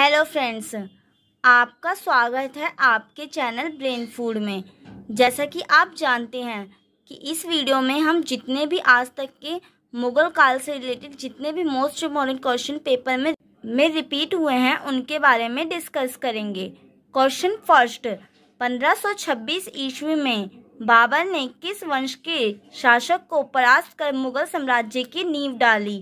hello friends आपका स्वागत है आपके चैनल ब्रेन फूड में जैसा कि आप जानते हैं कि इस वीडियो में हम जितने भी आज तक के मुगल काल से रिलेटेड जितने भी मोस्ट इम्पोर्टेंट क्वेश्चन पेपर में में रिपीट हुए हैं उनके बारे में डिस्कस करेंगे क्वेश्चन फर्स्ट 1526 ईस्वी में बाबर ने किस वंश के शासक को परास्त कर मुगल साम्राज्य की नींव डाली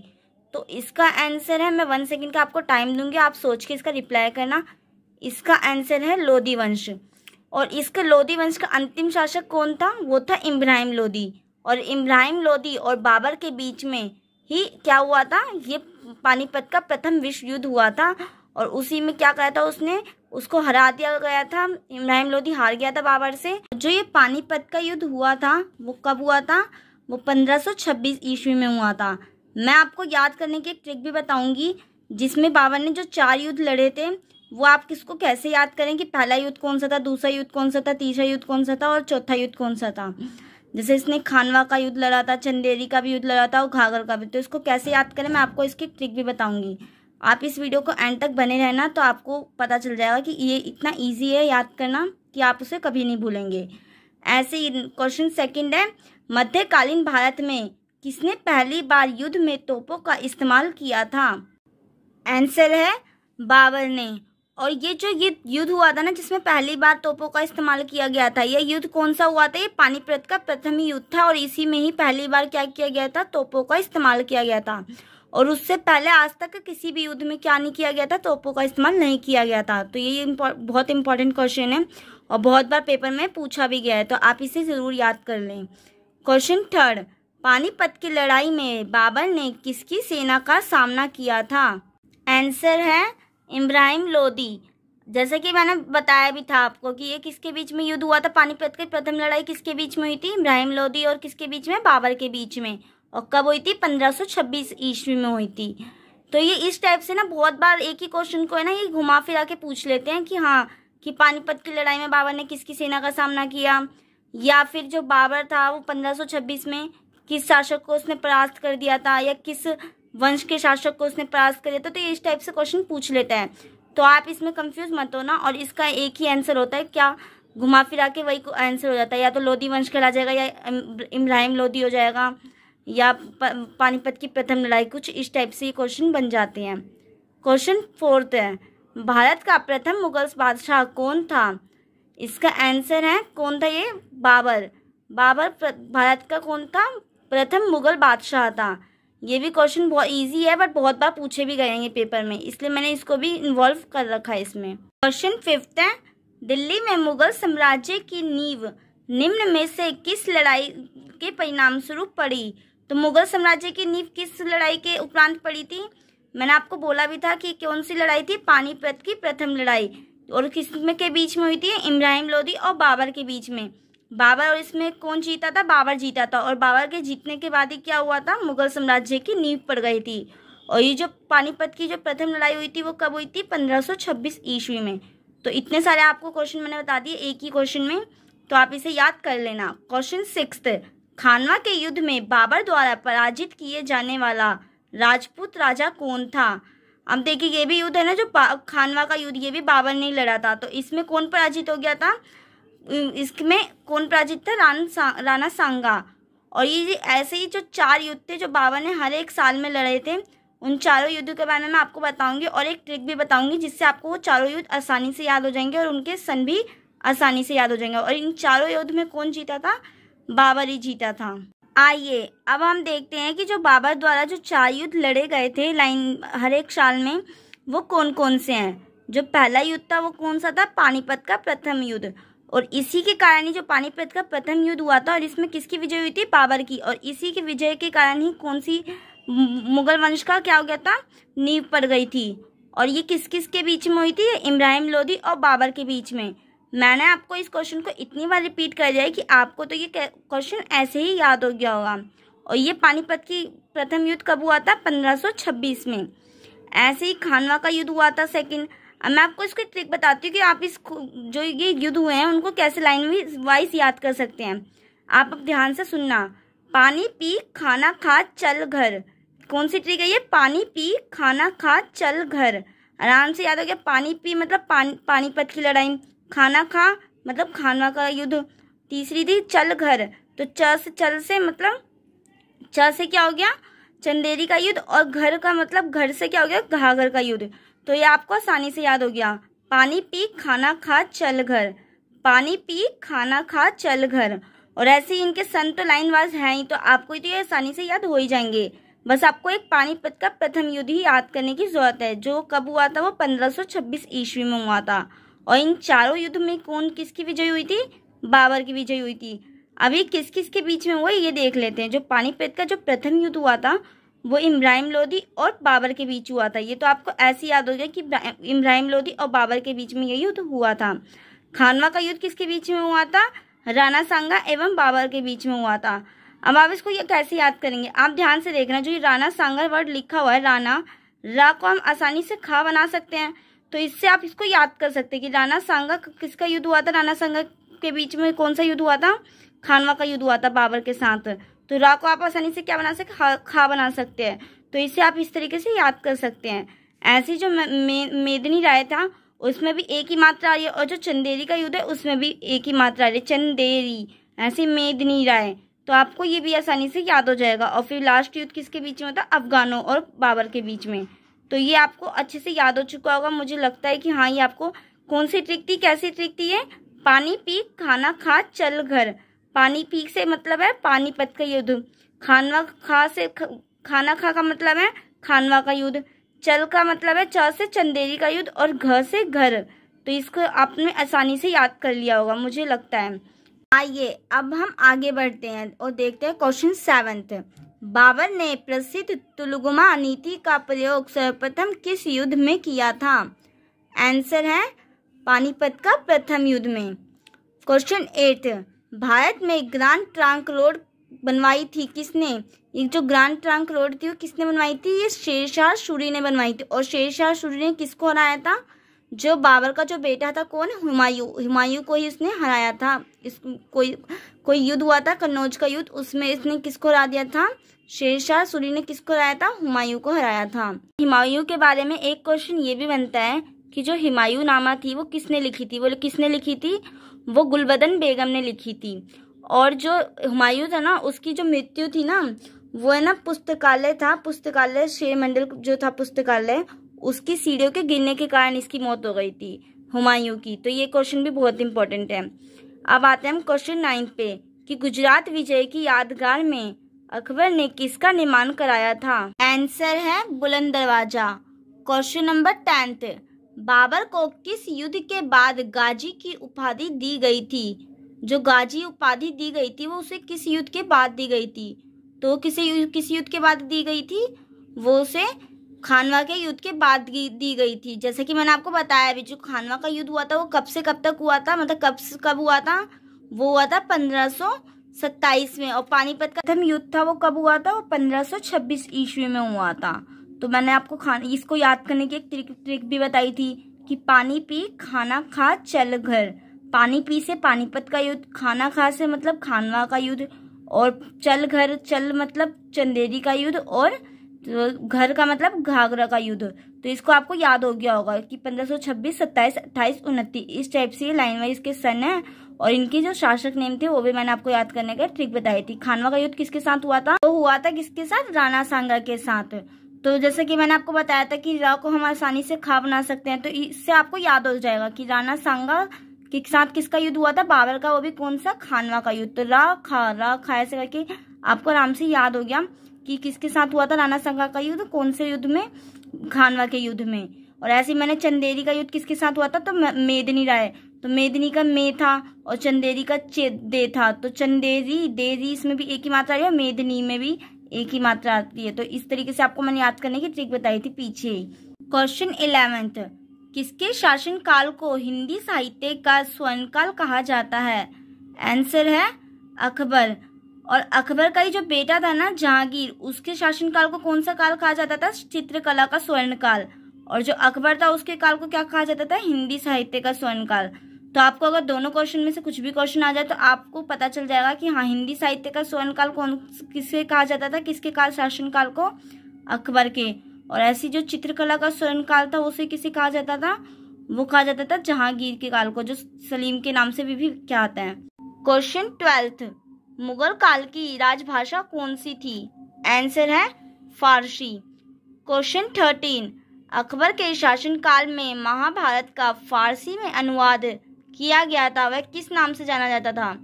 तो इसका आंसर है मैं वन सेकेंड का आपको टाइम दूंगी आप सोच के इसका रिप्लाई करना इसका आंसर है लोधी वंश और इसके लोधी वंश का अंतिम शासक कौन था वो था इब्राहिम लोधी और इब्राहिम लोधी और बाबर के बीच में ही क्या हुआ था ये पानीपत का प्रथम विश्व युद्ध हुआ था और उसी में क्या कहा था उसने उसको हरा दिया गया था इब्राहिम लोधी हार गया था बाबर से जो ये पानीपत का युद्ध हुआ था वो कब हुआ था वो पंद्रह छब्बीस ईस्वी में हुआ था मैं आपको याद करने की एक ट्रिक भी बताऊंगी जिसमें बाबर ने जो चार युद्ध लड़े थे वो आप किसको कैसे याद करें कि पहला युद्ध कौन सा था दूसरा युद्ध कौन सा था तीसरा युद्ध कौन सा था और चौथा युद्ध कौन सा था जैसे इसने खानवा का युद्ध लड़ा था चंदेरी का भी युद्ध लड़ा था और घाघर का भी तो इसको कैसे याद करें मैं आपको इसकी ट्रिक भी बताऊंगी आप इस वीडियो को एंड तक बने रहना तो आपको पता चल जाएगा कि ये इतना ईजी है याद करना कि आप उसे कभी नहीं भूलेंगे ऐसे ही क्वेश्चन सेकंड है मध्यकालीन भारत में किसने पहली बार युद्ध में तोपों का इस्तेमाल किया था आंसर है बाबर ने और ये जो ये युद्ध हुआ था ना जिसमें पहली बार तोपों का इस्तेमाल किया गया था यह युद्ध कौन सा हुआ था ये पानीपत का प्रथम युद्ध था और इसी में ही पहली बार क्या किया गया था तोपों का इस्तेमाल किया गया था और उससे पहले आज तक किसी भी युद्ध में क्या नहीं किया गया था तोपों का इस्तेमाल नहीं किया गया था तो ये बहुत इंपॉर्टेंट क्वेश्चन है और बहुत बार पेपर में पूछा भी गया है तो आप इसे ज़रूर याद कर लें क्वेश्चन थर्ड पानीपत की लड़ाई में बाबर ने किसकी सेना का सामना किया था आंसर है इब्राहिम लोदी जैसे कि मैंने बताया भी था आपको कि ये किसके बीच में युद्ध हुआ था पानीपत की प्रथम लड़ाई किसके बीच में हुई थी इब्राहिम लोदी और किसके बीच में बाबर के बीच में और कब हुई थी 1526 ईस्वी में हुई थी तो ये इस टाइप से ना बहुत बार एक ही क्वेश्चन को है ना ये घुमा फिरा के पूछ लेते हैं कि हाँ कि पानीपत की लड़ाई में बाबर ने किसकी सेना का सामना किया या फिर जो बाबर था वो छब्बीस में किस शासक को उसने परास्त कर दिया था या किस वंश के शासक को उसने परास्त कर दिया था तो ये इस टाइप से क्वेश्चन पूछ लेता है तो आप इसमें कंफ्यूज मत हो ना और इसका एक ही आंसर होता है क्या घुमा फिरा के वही आंसर हो जाता है या तो लोधी वंश कहला जाएगा या इब्राहिम लोधी हो जाएगा या पानीपत की प्रथम लड़ाई कुछ इस टाइप से ये क्वेश्चन बन जाते हैं क्वेश्चन फोर्थ है भारत का प्रथम मुगल बादशाह कौन था इसका आंसर है कौन था ये बाबर बाबर भारत का कौन था प्रथम मुगल बादशाह था ये भी क्वेश्चन बहुत इजी है बट बहुत बार पूछे भी गए हैं ये पेपर में इसलिए मैंने इसको भी इन्वॉल्व कर रखा है इसमें क्वेश्चन फिफ्थ है दिल्ली में मुगल साम्राज्य की नींव निम्न में से किस लड़ाई के परिणाम स्वरूप पड़ी तो मुगल साम्राज्य की नींव किस लड़ाई के उपरांत पड़ी थी मैंने आपको बोला भी था कि कौन सी लड़ाई थी पानीपत की प्रथम लड़ाई और किस में के बीच में हुई थी इब्राहिम लोधी और बाबर के बीच में बाबर और इसमें कौन जीता था बाबर जीता था और बाबर के जीतने के बाद ही क्या हुआ था मुगल साम्राज्य की नींव पड़ गई थी और ये जो पानीपत की जो प्रथम लड़ाई हुई थी वो कब हुई थी 1526 ईस्वी में तो इतने सारे आपको क्वेश्चन मैंने बता दिए एक ही क्वेश्चन में तो आप इसे याद कर लेना क्वेश्चन सिक्स खानवा के युद्ध में बाबर द्वारा पराजित किए जाने वाला राजपूत राजा कौन था अब देखिए ये भी युद्ध है ना जो खानवा का युद्ध ये भी बाबर ने लड़ा था तो इसमें कौन पराजित हो गया था इसमें कौन पराजित था रान सा, राना सांगा और ये ऐसे ही जो चार युद्ध थे जो बाबा ने हर एक साल में लड़े थे उन चारों युद्ध के बारे में आपको बताऊंगी और एक ट्रिक भी बताऊंगी जिससे आपको वो चारों युद्ध आसानी से याद हो जाएंगे और उनके सन भी आसानी से याद हो जाएंगे और इन चारों युद्ध में कौन जीता था बाबर ही जीता था आइए अब हम देखते हैं कि जो बाबा द्वारा जो चार युद्ध लड़े गए थे लाइन हर एक साल में वो कौन कौन से हैं जो पहला युद्ध था वो कौन सा था पानीपत का प्रथम युद्ध और इसी के कारण ही जो पानीपत का प्रथम युद्ध हुआ था और इसमें किसकी विजय हुई थी बाबर की और इसी के विजय के कारण ही कौन सी मुगल वंश का क्या हो गया था नींव पड़ गई थी और ये किस किस के बीच में हुई थी इब्राहिम लोधी और बाबर के बीच में मैंने आपको इस क्वेश्चन को इतनी बार रिपीट कर दिया है कि आपको तो ये क्वेश्चन ऐसे ही याद हो गया होगा और ये पानीपत की प्रथम युद्ध कब हुआ था 1526 में ऐसे ही खानवा का युद्ध हुआ था सेकंड अब मैं आपको इसकी ट्रिक बताती हूँ कि आप इस जो ये युद्ध हुए हैं उनको कैसे लाइन में याद कर सकते हैं आप अब ध्यान से सुनना पानी पी खाना खा चल घर कौन सी ट्रिक है ये पानी पी खाना खा चल घर आराम से याद हो गया पानी पी मतलब पानी पानीपत की लड़ाई खाना खा मतलब खाना का युद्ध तीसरी थी चल घर तो च से चल से मतलब च से क्या हो गया चंदेरी का युद्ध और घर का मतलब घर से क्या हो गया घाघर का युद्ध तो ये आपको आसानी से याद हो गया पानी पी खाना खा चल घर पानी पी खाना खा चल घर और ऐसे ही इनके सन तो लाइन वाज है ही तो आपको तो ये आसानी से याद हो ही जाएंगे बस आपको एक पानीपत का प्रथम युद्ध ही याद करने की जरूरत है जो कब हुआ था वो 1526 ईस्वी में हुआ था और इन चारों युद्ध में कौन किसकी विजय हुई थी बाबर की विजय हुई थी अभी किस किस के बीच में हुआ ये देख लेते हैं जो पानीपत का जो प्रथम युद्ध हुआ था वो इब्राहिम लोधी और बाबर के बीच हुआ था ये तो आपको ऐसे याद हो गया कि इब्राहिम लोधी और बाबर के बीच में ये युद्ध हुआ था खानवा का युद्ध किसके बीच में हुआ था राणा सांगा एवं बाबर के बीच में हुआ था अब आप इसको ये कैसे याद करेंगे आप ध्यान से देखना जो ये राणा सांगा वर्ड लिखा हुआ है राणा रा को हम आसानी से खा बना सकते हैं तो इससे आप इसको याद कर सकते हैं कि राणा सांगा किसका युद्ध हुआ था राणा सांगा के बीच में कौन सा युद्ध हुआ था खानवा का युद्ध हुआ था बाबर के साथ तो रा को आप आसानी से क्या बना सकते खा, खा बना सकते हैं तो इसे आप इस तरीके से याद कर सकते हैं ऐसी जो मे, मेदनी राय था उसमें भी एक ही मात्रा आ रही है और जो चंदेरी का युद्ध है उसमें भी एक ही मात्रा आ रही है चंदेरी ऐसे मेदनी राय तो आपको ये भी आसानी से याद हो जाएगा और फिर लास्ट युद्ध किसके बीच में होता अफगानों और बाबर के बीच में तो ये आपको अच्छे से याद हो चुका होगा मुझे लगता है कि हाँ ये आपको कौन सी ट्रिक थी कैसी ट्रिक थी ये पानी पी खाना खा चल घर पानी पी से मतलब है पानीपत का युद्ध खानवा खा से खाना खा का मतलब है खानवा का युद्ध चल का मतलब है च से चंदेरी का युद्ध और घ से घर तो इसको आपने आसानी से याद कर लिया होगा मुझे लगता है आइए अब हम आगे बढ़ते हैं और देखते हैं क्वेश्चन सेवेंथ बाबर ने प्रसिद्ध तुलगुमा नीति का प्रयोग सर्वप्रथम किस युद्ध में किया था आंसर है पानीपत का प्रथम युद्ध में क्वेश्चन एट भारत में ग्रांड ट्रांक रोड बनवाई थी किसने ये जो ग्रांड ट्रंक रोड थी वो किसने बनवाई थी ये शेरशाह सूरी ने बनवाई थी और शेरशाह सूरी ने किसको हराया था जो बाबर का जो बेटा था कौन हुमायूं हुमायूं को ही उसने हराया था इस कोई कोई युद्ध हुआ था कन्नौज का युद्ध उसमें इसने किसको हरा दिया था शेरशाह सूरी ने किसको हराया था हुमायूं को हराया था हुमायूं के बारे में एक क्वेश्चन ये भी बनता है कि जो हुमायूं नामा थी वो किसने लिखी थी वो किसने लिखी थी वो गुलबदन बेगम ने लिखी थी और जो हुमायूं था ना उसकी जो मृत्यु थी ना वो है ना पुस्तकालय था पुस्तकालय शेर मंडल जो था पुस्तकालय उसकी सीढ़ियों के गिरने के कारण इसकी मौत हो गई थी हुमायूं की तो ये क्वेश्चन भी बहुत इंपॉर्टेंट है अब आते हैं हम क्वेश्चन नाइन्थ पे कि गुजरात विजय की यादगार में अकबर ने किसका निर्माण कराया था आंसर है बुलंद दरवाजा क्वेश्चन नंबर टेंथ बाबर को किस युद्ध के बाद गाजी की उपाधि दी गई थी जो गाजी उपाधि दी गई थी वो उसे किस युद्ध के बाद दी गई थी तो किसी किस युद्ध के बाद दी गई थी वो उसे खानवा के युद्ध के बाद दी गई थी जैसे कि मैंने आपको बताया अभी जो खानवा का युद्ध हुआ था वो कब से कब तक हुआ था मतलब कब से कब हुआ था वो हुआ था पंद्रह सौ सत्ताईस में और पानीपत का प्रथम युद्ध था वो कब हुआ था वो पंद्रह सौ छब्बीस ईस्वी में हुआ था तो मैंने आपको खाना इसको याद करने की एक ट्रिक ट्रिक भी बताई थी कि पानी पी खाना खा चल घर पानी पी से पानीपत का युद्ध खाना खा से मतलब खानवा का युद्ध और चल घर चल मतलब चंदेरी का युद्ध और तो घर का मतलब घाघरा का युद्ध तो इसको आपको याद हो गया होगा कि 1526 27 28 उनतीस इस टाइप से लाइन वाइज के सन है और इनके जो शासक नेम थे वो भी मैंने आपको याद करने का ट्रिक बताई थी खानवा का युद्ध किसके साथ हुआ था वो तो हुआ था किसके साथ राणा सांगा के साथ तो जैसे कि मैंने आपको बताया था कि रा को हम आसानी से खा बना सकते हैं तो इससे आपको याद हो जाएगा कि राणा सांगा के साथ किसका युद्ध हुआ था बाबर का वो भी कौन सा खानवा का युद्ध तो रा खा रा खा ऐसे करके आपको आराम से याद हो गया कि किसके साथ हुआ था राणा सांगा का युद्ध कौन से युद्ध में खानवा के युद्ध में और ऐसे ही मैंने चंदेरी का युद्ध किसके साथ हुआ था तो मेदनी राय तो मेदनी का मे था और चंदेरी का चे दे था तो चंदेरी देरी इसमें भी एक ही मात्रा आई है मेदनी में भी एक ही मात्रा आती है तो इस तरीके से आपको मैंने याद करने की ट्रिक बताई थी पीछे क्वेश्चन इलेवेंथ किसके काल को हिंदी साहित्य का काल कहा जाता है आंसर है अकबर और अकबर का ही जो बेटा था ना जहांगीर उसके शासन काल को कौन सा काल कहा जाता था चित्रकला का स्वर्ण काल और जो अकबर था उसके काल को क्या कहा जाता था हिंदी साहित्य का स्वर्ण काल तो आपको अगर दोनों क्वेश्चन में से कुछ भी क्वेश्चन आ जाए तो आपको पता चल जाएगा कि हाँ हिंदी साहित्य का स्वर्णकाल कौन किसके कहा जाता था किसके काल शासनकाल को अकबर के और ऐसी जो चित्रकला का स्वर्णकाल था उसे किसे कहा जाता था वो कहा जाता था जहांगीर के काल को जो सलीम के नाम से भी, भी क्या आता है क्वेश्चन ट्वेल्थ मुगल काल की राजभाषा कौन सी थी आंसर है फारसी क्वेश्चन थर्टीन अकबर के शासनकाल में महाभारत का फारसी में अनुवाद किया गया था वह किस नाम से जाना जाता था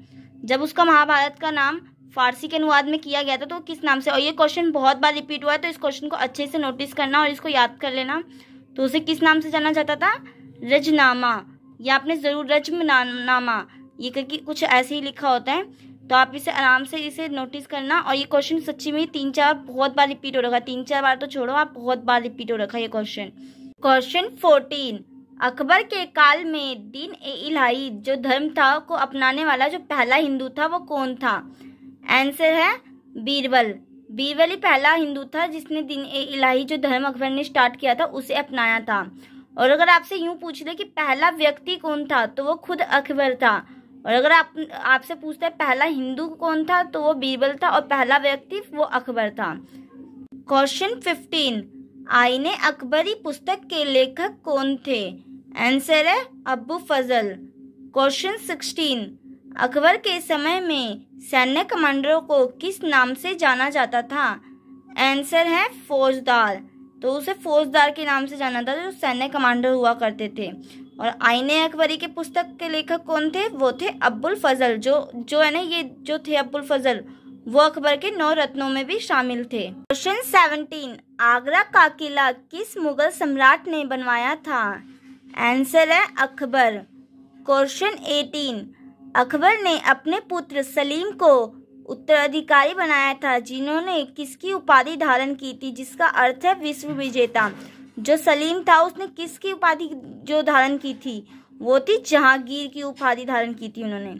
जब उसका महाभारत का नाम फारसी के अनुवाद में किया गया था तो किस नाम से और ये क्वेश्चन बहुत बार रिपीट हुआ है तो इस क्वेश्चन को अच्छे से नोटिस करना और इसको याद कर लेना तो उसे किस नाम से जाना जाता था रजनामा या आपने ज़रूर रजमनामा ये करके कुछ ऐसे ही लिखा होता है तो आप इसे आराम से इसे नोटिस करना और ये क्वेश्चन सच्ची में तीन चार बहुत बार रिपीट हो रखा है तीन चार बार तो छोड़ो आप बहुत बार रिपीट हो रखा है ये क्वेश्चन क्वेश्चन फोर्टीन अकबर के काल में दीन ए इलाही जो धर्म था को अपनाने वाला जो पहला हिंदू था वो कौन था आंसर है बीरबल बीरबल ही पहला हिंदू था जिसने दीन ए इलाही जो धर्म अकबर ने स्टार्ट किया था उसे अपनाया था और अगर आपसे यूं पूछ ले कि पहला व्यक्ति कौन था तो वो खुद अकबर था और अगर आप आपसे पूछते हैं पहला हिंदू कौन था तो वो बीरबल था और पहला व्यक्ति वो अकबर था क्वेश्चन फिफ्टीन आईने अकबरी पुस्तक के लेखक कौन थे आंसर है अबू फजल क्वेश्चन सिक्सटीन अकबर के समय में सैन्य कमांडरों को किस नाम से जाना जाता था आंसर है फौजदार तो उसे फौजदार के नाम से जाना था जो सैन्य कमांडर हुआ करते थे और आईने अकबरी के पुस्तक के लेखक कौन थे वो थे अब्बुल फजल जो जो है ना ये जो थे अब्बुल फजल वो अकबर के नौ रत्नों में भी शामिल थे क्वेश्चन सेवनटीन आगरा का किला किस मुगल सम्राट ने बनवाया था आंसर है अकबर क्वेश्चन एटीन अकबर ने अपने पुत्र सलीम को उत्तराधिकारी बनाया था जिन्होंने किसकी उपाधि धारण की थी जिसका अर्थ है विश्व विजेता जो सलीम था उसने किसकी उपाधि जो धारण की थी वो थी जहांगीर की उपाधि धारण की थी उन्होंने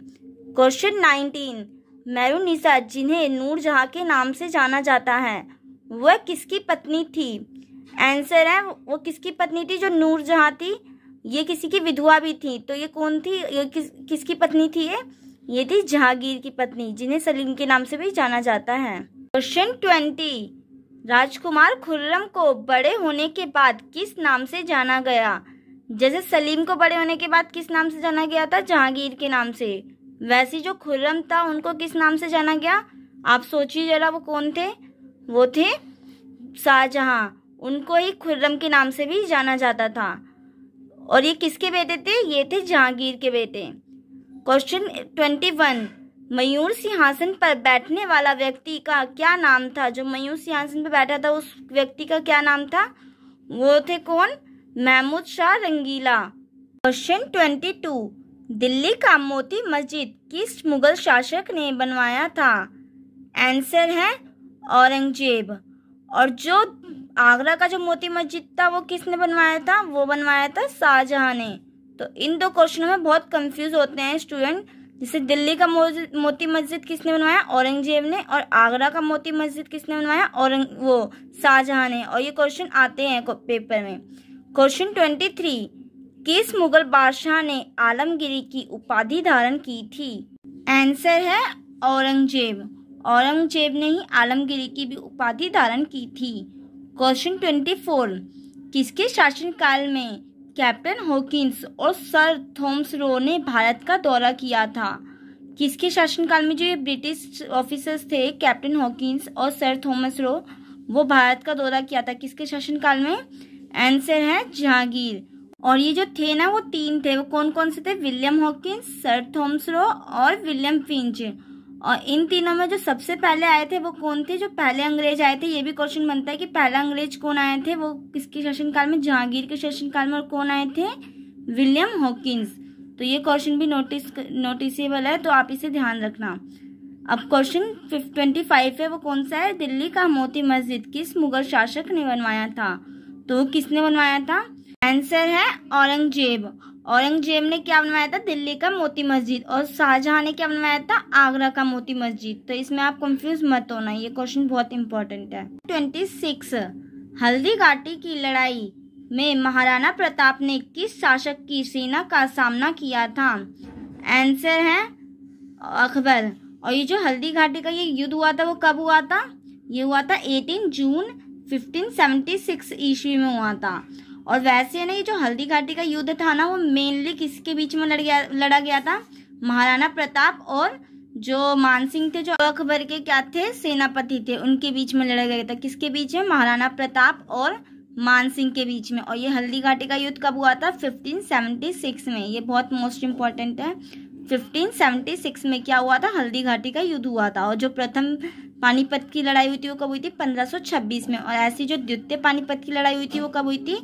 क्वेश्चन नाइनटीन मैरूनिसा जिन्हें नूरजहाँ के नाम से जाना जाता है वह किसकी पत्नी थी आंसर है वो किसकी पत्नी थी जो नूर जहाँ थी ये किसी की विधवा भी थी तो ये कौन थी ये किस किसकी पत्नी थी ये ये थी जहांगीर की पत्नी जिन्हें सलीम के नाम से भी जाना जाता है क्वेश्चन ट्वेंटी राजकुमार खुर्रम को बड़े होने के बाद किस नाम से जाना गया जैसे सलीम को बड़े होने के बाद किस नाम से जाना गया था जहांगीर के नाम से वैसे जो खुर्रम था उनको किस नाम से जाना गया आप सोचिए जरा वो कौन थे वो थे शाहजहां उनको ही खुर्रम के नाम से भी जाना जाता था और ये किसके बेटे थे ये थे जहांगीर के बेटे क्वेश्चन ट्वेंटी वन मयूर सिंहासन पर बैठने वाला व्यक्ति का क्या नाम था जो मयूर सिंहासन पर बैठा था उस व्यक्ति का क्या नाम था वो थे कौन Mahmud Shah Rangila question twenty two Delhi का मोती मस्जिद किस मुगल शासक ने बनवाया था आंसर है औरंगजेब और जो आगरा का जो मोती मस्जिद था वो किसने बनवाया था वो बनवाया था शाहजहाँ ने तो इन दो क्वेश्चनों में बहुत कंफ्यूज होते हैं स्टूडेंट जैसे दिल्ली का मोती मस्जिद किसने बनवाया औरंगजेब ने और आगरा का मोती मस्जिद किसने बनवाया औरंग वो शाहजहाँ ने और ये क्वेश्चन आते हैं पेपर में क्वेश्चन ट्वेंटी थ्री किस मुगल बादशाह ने आलमगिरी की उपाधि धारण की थी आंसर है औरंगजेब औरंगजेब ने ही आलमगिरी की भी उपाधि धारण की थी क्वेश्चन ट्वेंटी फोर किसके शासनकाल में कैप्टन हॉकिंस और सर थॉम्स रो ने भारत का दौरा किया था किसके शासनकाल में जो ये ब्रिटिश ऑफिसर्स थे कैप्टन हॉकिंस और सर थॉमस रो वो भारत का दौरा किया था किसके शासनकाल में आंसर है जहांगीर और ये जो थे ना वो तीन थे वो कौन कौन से थे William Hawkins sir Thomas Roe और विलियम फिंच और इन तीनों में जो सबसे पहले आए थे वो कौन थे जो पहले अंग्रेज आए थे ये भी क्वेश्चन बनता है कि पहला अंग्रेज कौन आए थे वो किसके शासनकाल में जहांगीर के शासनकाल में और कौन आए थे विलियम हॉकिंस तो ये क्वेश्चन भी नोटिस नोटिसेबल है तो आप इसे ध्यान रखना अब क्वेश्चन ट्वेंटी फाइव है वो कौन सा है दिल्ली का मोती मस्जिद किस मुगल शासक ने बनवाया था तो किसने बनवाया था आंसर है औरंगजेब औरंगजेब ने क्या बनवाया था दिल्ली का मोती मस्जिद और शाहजहां ने क्या बनवाया था आगरा का मोती मस्जिद तो इसमें आप कंफ्यूज मत होना ये क्वेश्चन बहुत इंपॉर्टेंट है ट्वेंटी सिक्स हल्दी घाटी की लड़ाई में महाराणा प्रताप ने किस शासक की सेना का सामना किया था आंसर है अकबर और ये जो हल्दी घाटी का ये युद्ध हुआ था वो कब हुआ था ये हुआ था 18 जून 1576 ईस्वी में हुआ था और वैसे ना ये जो हल्दी घाटी का युद्ध था ना वो मेनली किसके बीच में लड़ गया लड़ा गया था महाराणा प्रताप और जो मानसिंह थे जो अकबर के क्या थे सेनापति थे उनके बीच में लड़ा गया था किसके बीच में महाराणा प्रताप और मानसिंह के बीच में और ये हल्दी घाटी का युद्ध कब हुआ था 1576 में ये बहुत मोस्ट इम्पॉर्टेंट है 1576 में क्या हुआ था हल्दी घाटी का युद्ध हुआ था और जो प्रथम पानीपत की लड़ाई हुई थी वो कब हुई थी 1526 में और ऐसी जो द्वितीय पानीपत की लड़ाई हुई थी वो कब हुई थी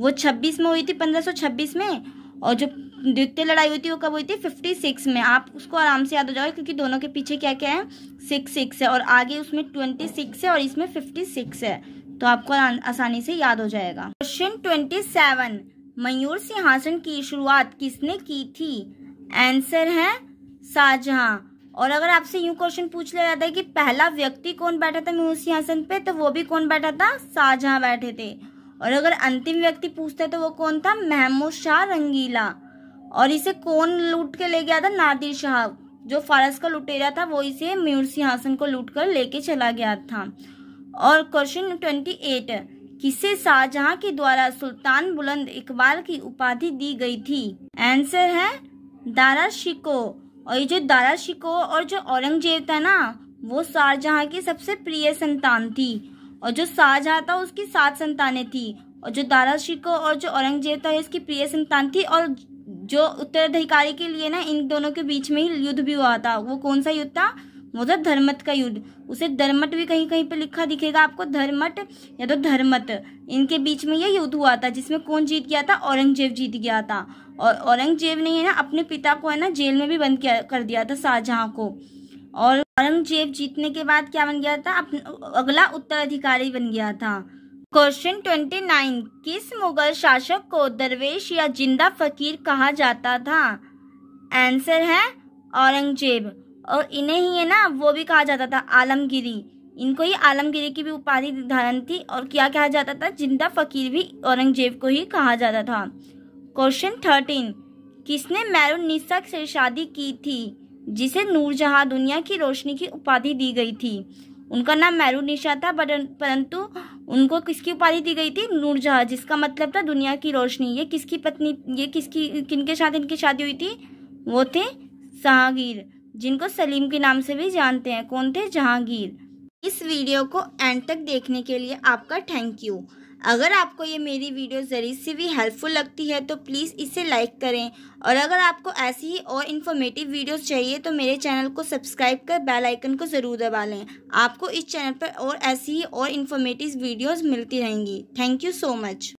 वो छब्बीस में हुई थी पंद्रह सौ छब्बीस में और जो द्वितीय लड़ाई हुई थी वो कब हुई थी फिफ्टी सिक्स में आप उसको आराम से याद हो जाओगे क्योंकि दोनों के पीछे क्या क्या है सिक्स सिक्स है और आगे उसमें ट्वेंटी सिक्स है और इसमें फिफ्टी सिक्स है तो आपको आसानी से याद हो जाएगा क्वेश्चन ट्वेंटी सेवन मयूर सिंहासन की शुरुआत किसने की थी आंसर है शाहजहां और अगर आपसे यूं क्वेश्चन पूछ लिया जाता है कि पहला व्यक्ति कौन बैठा था मयूर सिंहासन पे तो वो भी कौन बैठा था शाहजहां बैठे थे और अगर अंतिम व्यक्ति पूछता है तो वो कौन था महमूद शाह रंगीला और इसे कौन लूट के ले गया था नादिर शाह जो फारस का लुटेरा था वो इसे मयूर सिंहासन को लूट कर लेके चला गया था और क्वेश्चन ट्वेंटी एट किसे शाहजहां के द्वारा सुल्तान बुलंद इकबाल की उपाधि दी गई थी आंसर है दारा शिको और ये जो दारा शिको और जो औरंगजेब था ना वो शाहजहां की सबसे प्रिय संतान थी और जो शाहजहाँ था उसकी सात संतानें थी और जो दारा शिको और जो औरंगजेब था इसकी प्रिय संतान थी और जो उत्तराधिकारी के लिए ना इन दोनों के बीच में ही युद्ध भी हुआ था वो कौन सा युद्ध था वो था धर्मत का युद्ध उसे धर्मट भी कहीं कहीं पे लिखा दिखेगा आपको धर्मट या तो धर्मत इनके बीच में ये युद्ध हुआ था जिसमें कौन जीत गया था औरंगजेब जीत गया था और औरंगजेब ने ना अपने पिता को है ना जेल में भी बंद किया कर दिया था शाहजहाँ को और औरंगजेब जीतने के बाद क्या बन गया था अगला उत्तराधिकारी बन गया था क्वेश्चन ट्वेंटी नाइन किस मुगल शासक को दरवेश या जिंदा फकीर कहा जाता था आंसर है औरंगजेब और इन्हें ही है ना वो भी कहा जाता था आलमगिरी इनको ही आलमगिरी की भी उपाधि धारण थी और क्या कहा जाता था जिंदा फकीर भी औरंगजेब को ही कहा जाता था क्वेश्चन थर्टीन किसने मैरून निशा से शादी की थी जिसे नूरजहाँ दुनिया की रोशनी की उपाधि दी गई थी उनका नाम मैरू निशा था परंतु उनको किसकी उपाधि दी गई थी नूरजहां जिसका मतलब था दुनिया की रोशनी ये किसकी पत्नी ये किसकी किनके साथ इनकी शादी हुई थी वो थे जहांगीर जिनको सलीम के नाम से भी जानते हैं कौन थे जहांगीर इस वीडियो को एंड तक देखने के लिए आपका थैंक यू अगर आपको ये मेरी वीडियो ज़री सी भी हेल्पफुल लगती है तो प्लीज़ इसे लाइक करें और अगर आपको ऐसी ही और इन्फॉर्मेटिव वीडियोस चाहिए तो मेरे चैनल को सब्सक्राइब कर बेल आइकन को ज़रूर दबा लें आपको इस चैनल पर और ऐसी ही और इन्फॉर्मेटिव वीडियोस मिलती रहेंगी थैंक यू सो मच